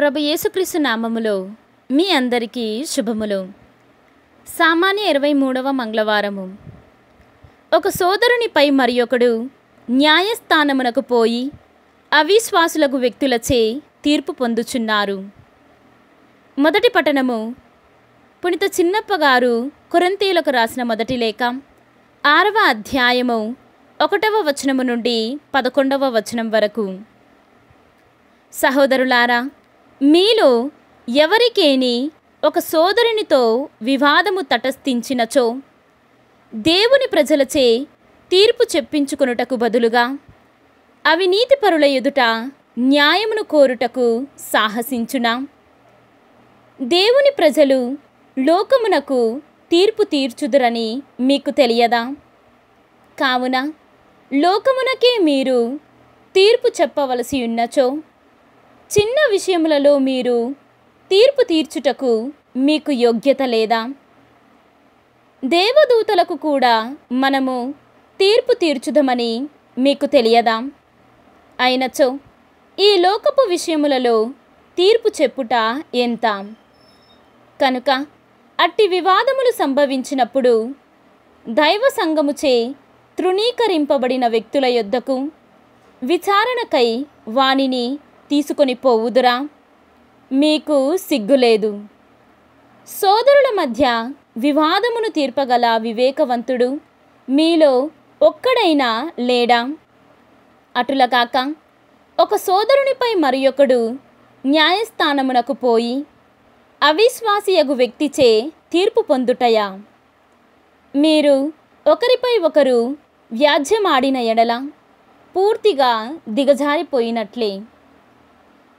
ప్రభు యేసుక్రీస్తు నామములో మీ అందరికీ శుభములు సామాన్య ఇరవై మూడవ మంగళవారము ఒక సోదరునిపై మరి ఒకడు న్యాయస్థానమునకు పోయి అవిశ్వాసులకు వ్యక్తులచే తీర్పు పొందుచున్నారు మొదటి పట్టణము పుణిత చిన్నప్పగారు కొరంతీలకు రాసిన మొదటి లేఖ ఆరవ అధ్యాయము ఒకటవ వచనము నుండి పదకొండవ వచనం వరకు సహోదరులారా మీలో ఎవరికేని ఒక సోదరునితో వివాదము తటస్థించినచో దేవుని ప్రజలచే తీర్పు చెప్పించుకొనుటకు బదులుగా పరుల ఎదుట న్యాయమును కోరుటకు సాహసించునా దేవుని ప్రజలు లోకమునకు తీర్పు తీర్చుదురని మీకు తెలియదా కావున లోకమునకే మీరు తీర్పు చెప్పవలసి ఉన్నచో చిన్న విషయములలో మీరు తీర్పు తీర్చుటకు మీకు యోగ్యత లేదా దేవదూతలకు కూడా మనము తీర్పు తీర్చుదమని మీకు తెలియదా అయినచో ఈ లోకపు విషయములలో తీర్పు చెప్పుట ఎంత కనుక అట్టి వివాదములు సంభవించినప్పుడు దైవ సంఘముచే తృణీకరింపబడిన వ్యక్తుల యొద్దకు విచారణకై వానిని తీసుకొని పోవుదురా మీకు సిగ్గులేదు సోదరుల మధ్య వివాదమును తీర్పగల వివేకవంతుడు మీలో ఒక్కడైనా లేడా అటుల కాక ఒక సోదరునిపై మరొకడు న్యాయస్థానమునకు పోయి అవిశ్వాసియగు వ్యక్తిచే తీర్పు పొందుటయా మీరు ఒకరిపై ఒకరు వ్యాజ్యమాడిన ఎడల పూర్తిగా దిగజారిపోయినట్లే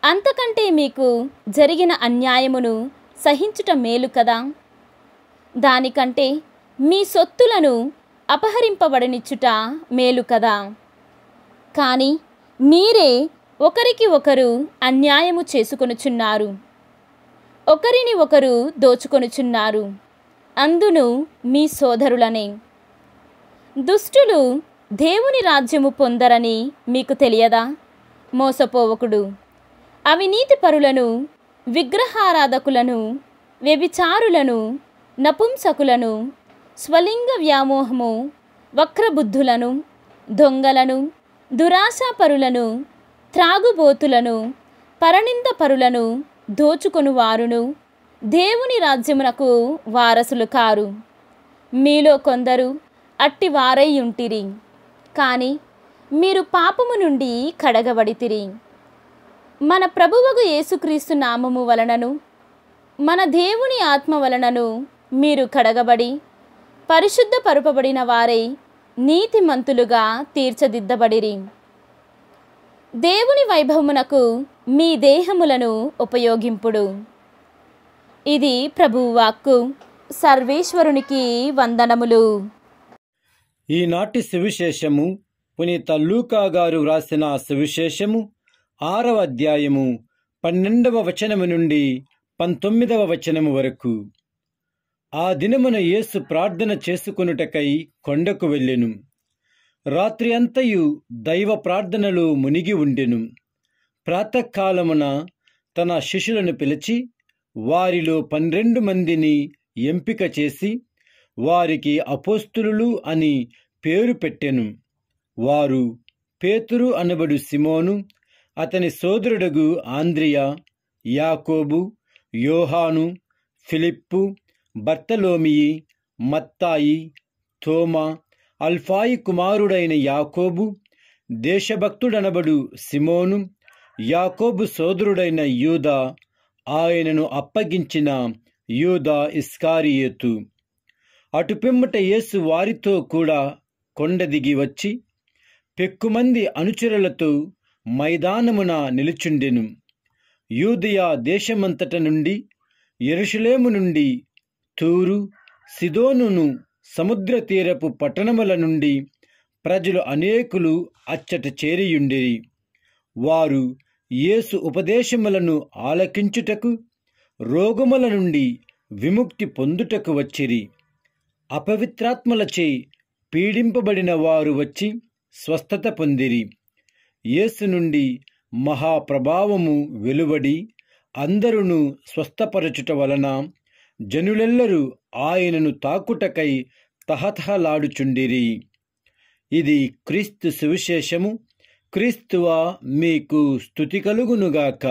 అంతకంటే మీకు జరిగిన అన్యాయమును సహించుట మేలు కదా దానికంటే మీ సొత్తులను అపహరింపబడనిచ్చుట మేలు కదా కానీ మీరే ఒకరికి ఒకరు అన్యాయము చేసుకొనుచున్నారు ఒకరిని ఒకరు దోచుకొనుచున్నారు అందును మీ సోదరులనే దుష్టులు దేవుని రాజ్యము పొందరని మీకు తెలియదా మోసపోవకుడు అవినీతి పరులను విగ్రహారాధకులను వ్యభిచారులను నపుంసకులను స్వలింగ వ్యామోహము వక్రబుద్ధులను దొంగలను దురాశాపరులను త్రాగుబోతులను పరులను దోచుకొని వారును దేవుని రాజ్యమునకు వారసులు కారు మీలో కొందరు అట్టి వారై ఉంటిరి కానీ మీరు పాపము నుండి కడగబడితిరి మన ప్రభువకు యేసుక్రీస్తు నామము వలనను మన దేవుని ఆత్మ వలనను మీరు కడగబడి పరిశుద్ధ పరుపబడిన వారై నీతిమంతులుగా తీర్చదిద్దబడిరి దేవుని వైభవమునకు మీ దేహములను ఉపయోగింపుడు ఇది ప్రభువాక్కు సర్వేశ్వరునికి వందనములు ఈనాటి సువిశేషము పునీత లూకా గారు వ్రాసిన సువిశేషము ఆరవ అధ్యాయము పన్నెండవ వచనము నుండి పంతొమ్మిదవ వచనము వరకు ఆ దినమున యేసు ప్రార్థన చేసుకొనుటకై కొండకు వెళ్ళెను రాత్రి అంతయు దైవ ప్రార్థనలు మునిగి ఉండెను ప్రాతకాలమున తన శిష్యులను పిలిచి వారిలో పన్నెండు మందిని ఎంపిక చేసి వారికి అపోస్తులు అని పేరు పెట్టెను వారు పేతురు అనబడు సిమోను అతని సోదరుడుగు ఆంద్రియా యాకోబు యోహాను ఫిలిప్పు బర్తలోమియి మత్తాయి తోమా అల్ఫాయి కుమారుడైన యాకోబు దేశభక్తుడనబడు సిమోను యాకోబు సోదరుడైన యూదా ఆయనను అప్పగించిన యూదా ఇస్కారియేతు అటుపిమ్మట యేసు వారితో కూడా కొండ దిగి వచ్చి పెక్కుమంది అనుచరులతో మైదానమున నిలుచుండెను యూదియా దేశమంతట నుండి ఎరుషులేము నుండి తూరు సిదోనును సముద్ర తీరపు పట్టణముల నుండి ప్రజలు అనేకులు అచ్చట చేరియుండిరి వారు యేసు ఉపదేశములను ఆలకించుటకు రోగముల నుండి విముక్తి పొందుటకు వచ్చిరి అపవిత్రాత్మలచే పీడింపబడిన వారు వచ్చి స్వస్థత పొందిరి యేసు నుండి మహాప్రభావము వెలువడి అందరును స్వస్థపరచుట వలన జనులెల్లరూ ఆయనను తాకుటకై తహతహలాడుచుండిరి ఇది క్రీస్తు సువిశేషము క్రీస్తువా మీకు స్థుతి కలుగునుగాక